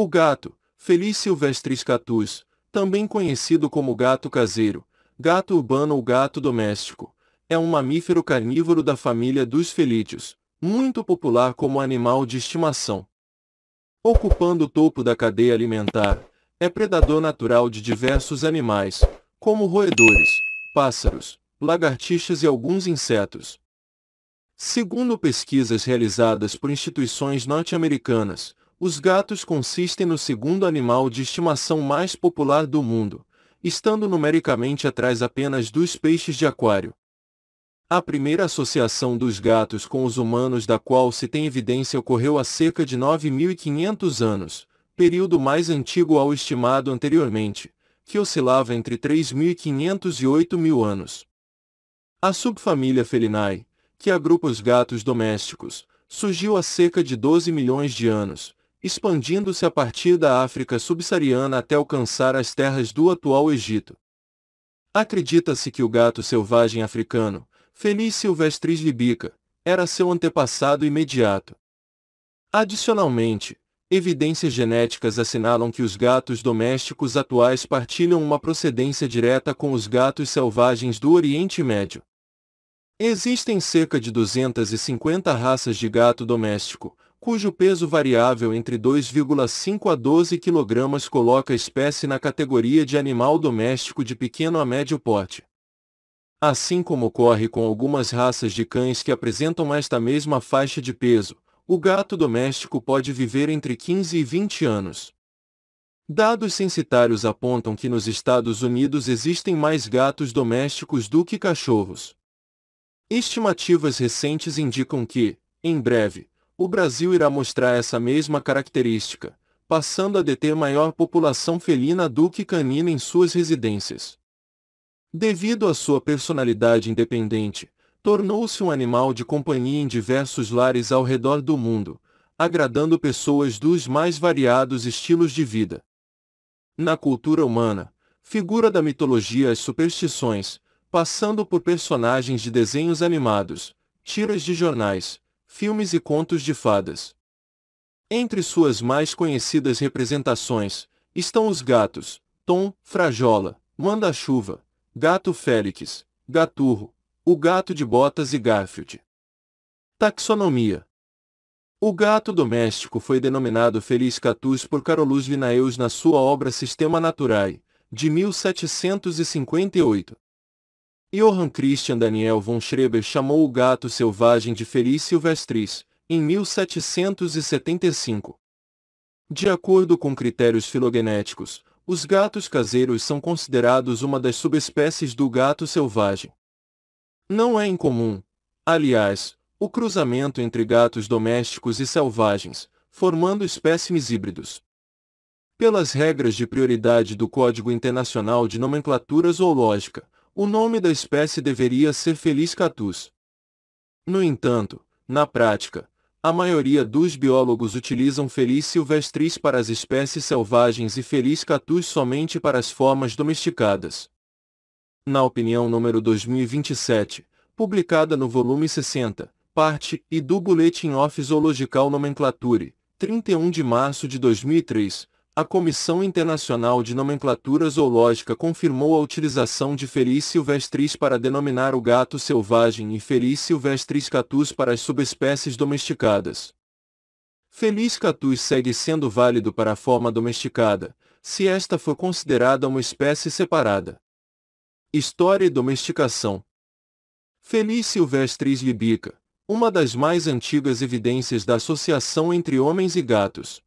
O gato, Felis silvestris catus, também conhecido como gato caseiro, gato urbano ou gato doméstico, é um mamífero carnívoro da família dos felídeos, muito popular como animal de estimação. Ocupando o topo da cadeia alimentar, é predador natural de diversos animais, como roedores, pássaros, lagartixas e alguns insetos. Segundo pesquisas realizadas por instituições norte-americanas, os gatos consistem no segundo animal de estimação mais popular do mundo, estando numericamente atrás apenas dos peixes de aquário. A primeira associação dos gatos com os humanos da qual se tem evidência ocorreu há cerca de 9.500 anos, período mais antigo ao estimado anteriormente, que oscilava entre 3.500 e 8.000 anos. A subfamília Felinae, que agrupa os gatos domésticos, surgiu há cerca de 12 milhões de anos, expandindo-se a partir da África subsaariana até alcançar as terras do atual Egito. Acredita-se que o gato selvagem africano, Felis silvestris libica, era seu antepassado imediato. Adicionalmente, evidências genéticas assinalam que os gatos domésticos atuais partilham uma procedência direta com os gatos selvagens do Oriente Médio. Existem cerca de 250 raças de gato doméstico, cujo peso variável entre 2,5 a 12 kg coloca a espécie na categoria de animal doméstico de pequeno a médio porte. Assim como ocorre com algumas raças de cães que apresentam esta mesma faixa de peso, o gato doméstico pode viver entre 15 e 20 anos. Dados censitários apontam que nos Estados Unidos existem mais gatos domésticos do que cachorros. Estimativas recentes indicam que, em breve, o Brasil irá mostrar essa mesma característica, passando a deter maior população felina do que canina em suas residências. Devido à sua personalidade independente, tornou-se um animal de companhia em diversos lares ao redor do mundo, agradando pessoas dos mais variados estilos de vida. Na cultura humana, figura da mitologia às superstições, passando por personagens de desenhos animados, tiras de jornais, filmes e contos de fadas. Entre suas mais conhecidas representações estão os gatos, Tom, Frajola, Manda-chuva, Gato Félix, Gaturro, O Gato de Botas e Garfield. Taxonomia O gato doméstico foi denominado Feliz Catus por Carolus Vinaeus na sua obra Sistema Naturae, de 1758. Johann Christian Daniel von Schreber chamou o gato selvagem de Feliz Silvestris, em 1775. De acordo com critérios filogenéticos, os gatos caseiros são considerados uma das subespécies do gato selvagem. Não é incomum, aliás, o cruzamento entre gatos domésticos e selvagens, formando espécimes híbridos. Pelas regras de prioridade do Código Internacional de Nomenclatura Zoológica, o nome da espécie deveria ser Feliz catus. No entanto, na prática, a maioria dos biólogos utilizam Feliz silvestris para as espécies selvagens e Felis catus somente para as formas domesticadas. Na opinião número 2027, publicada no volume 60, parte e do Bulletin of Zoological Nomenclature, 31 de março de 2003, a Comissão Internacional de Nomenclatura Zoológica confirmou a utilização de Feris silvestris para denominar o gato selvagem e Feris silvestris catus para as subespécies domesticadas. Felis catus segue sendo válido para a forma domesticada, se esta for considerada uma espécie separada. História e domesticação Felis silvestris libica, uma das mais antigas evidências da associação entre homens e gatos,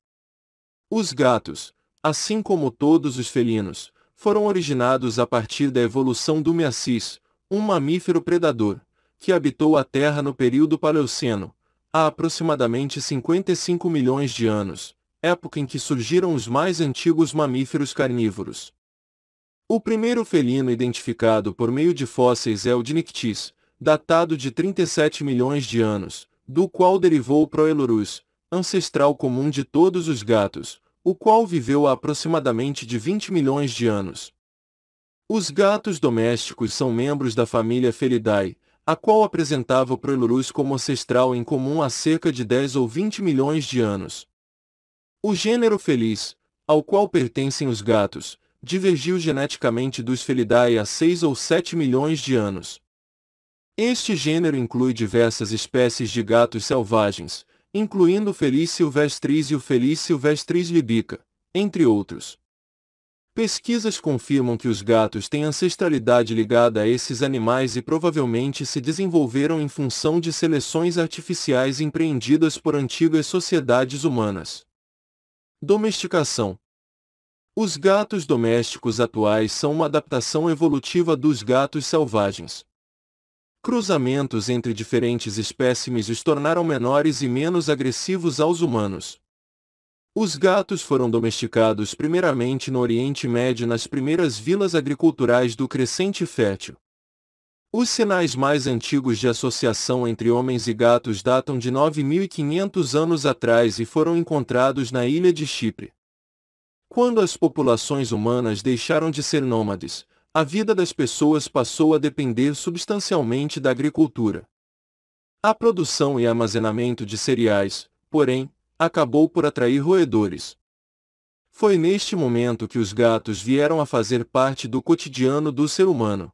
os gatos, assim como todos os felinos, foram originados a partir da evolução do miacis, um mamífero predador, que habitou a Terra no período Paleoceno, há aproximadamente 55 milhões de anos, época em que surgiram os mais antigos mamíferos carnívoros. O primeiro felino identificado por meio de fósseis é o Dinictis, datado de 37 milhões de anos, do qual derivou o Proelurus, ancestral comum de todos os gatos, o qual viveu há aproximadamente de 20 milhões de anos. Os gatos domésticos são membros da família Felidae, a qual apresentava o Prelurus como ancestral em comum há cerca de 10 ou 20 milhões de anos. O gênero Felis, ao qual pertencem os gatos, divergiu geneticamente dos Felidae há 6 ou 7 milhões de anos. Este gênero inclui diversas espécies de gatos selvagens, incluindo Felício Vestris e o Felício Vestris libica, entre outros. Pesquisas confirmam que os gatos têm ancestralidade ligada a esses animais e provavelmente se desenvolveram em função de seleções artificiais empreendidas por antigas sociedades humanas. Domesticação Os gatos domésticos atuais são uma adaptação evolutiva dos gatos selvagens. Cruzamentos entre diferentes espécimes os tornaram menores e menos agressivos aos humanos. Os gatos foram domesticados primeiramente no Oriente Médio nas primeiras vilas agriculturais do Crescente Fértil. Os sinais mais antigos de associação entre homens e gatos datam de 9.500 anos atrás e foram encontrados na ilha de Chipre. Quando as populações humanas deixaram de ser nômades, a vida das pessoas passou a depender substancialmente da agricultura. A produção e armazenamento de cereais, porém, acabou por atrair roedores. Foi neste momento que os gatos vieram a fazer parte do cotidiano do ser humano.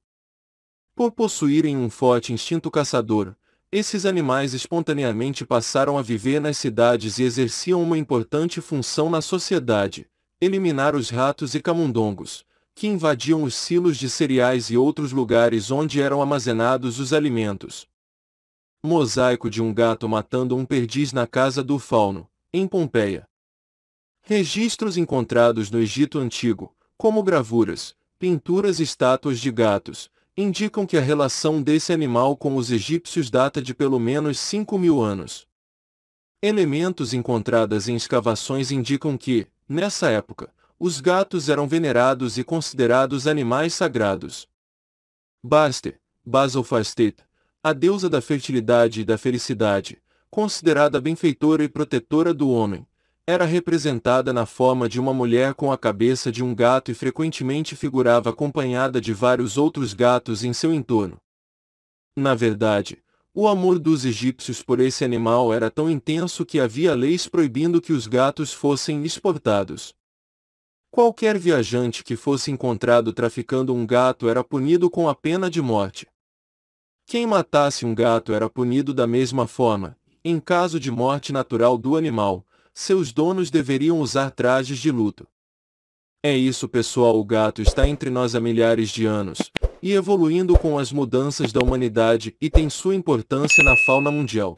Por possuírem um forte instinto caçador, esses animais espontaneamente passaram a viver nas cidades e exerciam uma importante função na sociedade, eliminar os ratos e camundongos que invadiam os silos de cereais e outros lugares onde eram armazenados os alimentos. Mosaico de um gato matando um perdiz na casa do fauno, em Pompeia. Registros encontrados no Egito Antigo, como gravuras, pinturas e estátuas de gatos, indicam que a relação desse animal com os egípcios data de pelo menos 5 mil anos. Elementos encontrados em escavações indicam que, nessa época, os gatos eram venerados e considerados animais sagrados. Baster, Basalfastet, a deusa da fertilidade e da felicidade, considerada benfeitora e protetora do homem, era representada na forma de uma mulher com a cabeça de um gato e frequentemente figurava acompanhada de vários outros gatos em seu entorno. Na verdade, o amor dos egípcios por esse animal era tão intenso que havia leis proibindo que os gatos fossem exportados. Qualquer viajante que fosse encontrado traficando um gato era punido com a pena de morte. Quem matasse um gato era punido da mesma forma. Em caso de morte natural do animal, seus donos deveriam usar trajes de luto. É isso pessoal, o gato está entre nós há milhares de anos, e evoluindo com as mudanças da humanidade e tem sua importância na fauna mundial.